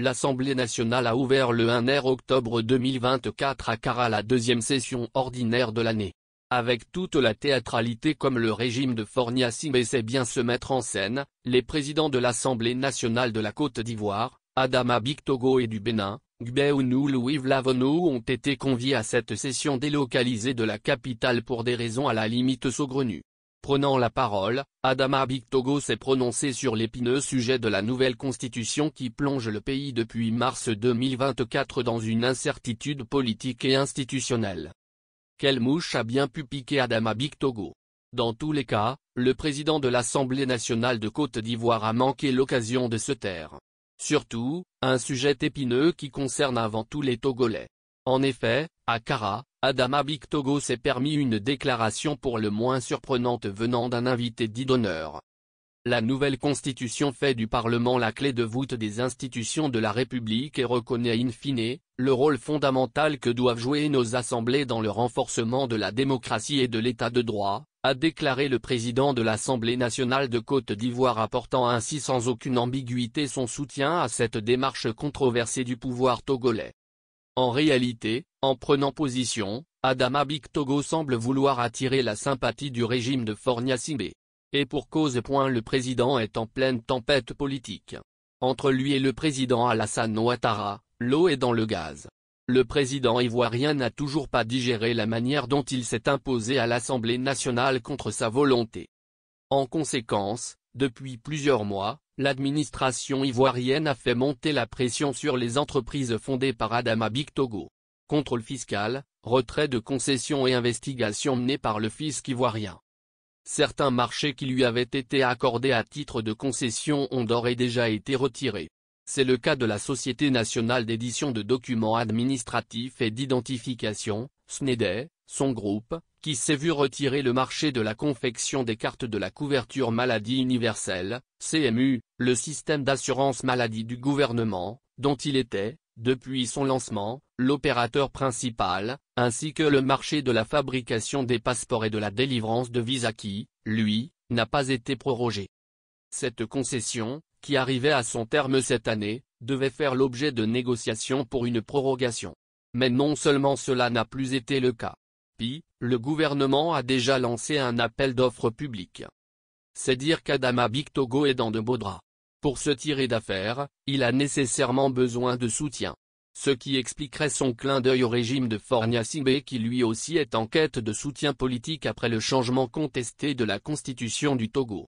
L'Assemblée nationale a ouvert le 1er octobre 2024 à Cara la deuxième session ordinaire de l'année. Avec toute la théâtralité comme le régime de Forniassi essaie bien se mettre en scène, les présidents de l'Assemblée nationale de la Côte d'Ivoire, Adama Bictogo et du Bénin, Gbeounou Louis ont été conviés à cette session délocalisée de la capitale pour des raisons à la limite saugrenues. Prenant la parole, Adama Togo s'est prononcé sur l'épineux sujet de la nouvelle constitution qui plonge le pays depuis mars 2024 dans une incertitude politique et institutionnelle. Quelle mouche a bien pu piquer Adama Togo Dans tous les cas, le président de l'Assemblée nationale de Côte d'Ivoire a manqué l'occasion de se taire. Surtout, un sujet épineux qui concerne avant tout les Togolais. En effet, à Kara, Adama Big Togo s'est permis une déclaration pour le moins surprenante venant d'un invité dit d'honneur. La nouvelle constitution fait du Parlement la clé de voûte des institutions de la République et reconnaît in fine, le rôle fondamental que doivent jouer nos assemblées dans le renforcement de la démocratie et de l'état de droit, a déclaré le président de l'Assemblée nationale de Côte d'Ivoire apportant ainsi sans aucune ambiguïté son soutien à cette démarche controversée du pouvoir togolais. En réalité, en prenant position, Adama Togo semble vouloir attirer la sympathie du régime de Sibé. Et pour cause point le président est en pleine tempête politique. Entre lui et le président Alassane Ouattara, l'eau est dans le gaz. Le président ivoirien n'a toujours pas digéré la manière dont il s'est imposé à l'Assemblée nationale contre sa volonté. En conséquence, depuis plusieurs mois, L'administration ivoirienne a fait monter la pression sur les entreprises fondées par Adama Big Togo. Contrôle fiscal, retrait de concessions et investigations menées par le fisc ivoirien. Certains marchés qui lui avaient été accordés à titre de concession ont d'ores et déjà été retirés. C'est le cas de la Société nationale d'édition de documents administratifs et d'identification, SNEDE, son groupe, qui s'est vu retirer le marché de la confection des cartes de la couverture maladie universelle, CMU, le système d'assurance maladie du gouvernement, dont il était, depuis son lancement, l'opérateur principal, ainsi que le marché de la fabrication des passeports et de la délivrance de visa qui, lui, n'a pas été prorogé. Cette concession, qui arrivait à son terme cette année, devait faire l'objet de négociations pour une prorogation. Mais non seulement cela n'a plus été le cas, le gouvernement a déjà lancé un appel d'offres publiques. C'est dire qu'Adama Bic Togo est dans de beaux draps. Pour se tirer d'affaire, il a nécessairement besoin de soutien. Ce qui expliquerait son clin d'œil au régime de Sibé qui lui aussi est en quête de soutien politique après le changement contesté de la constitution du Togo.